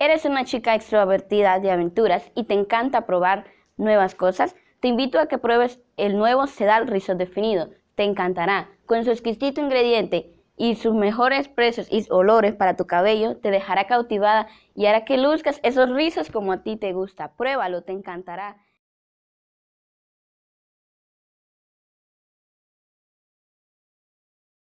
eres una chica extrovertida de aventuras y te encanta probar nuevas cosas, te invito a que pruebes el nuevo Sedal Rizo Definido. Te encantará. Con su exquisito ingrediente y sus mejores precios y olores para tu cabello, te dejará cautivada y hará que luzcas esos rizos como a ti te gusta. Pruébalo, te encantará.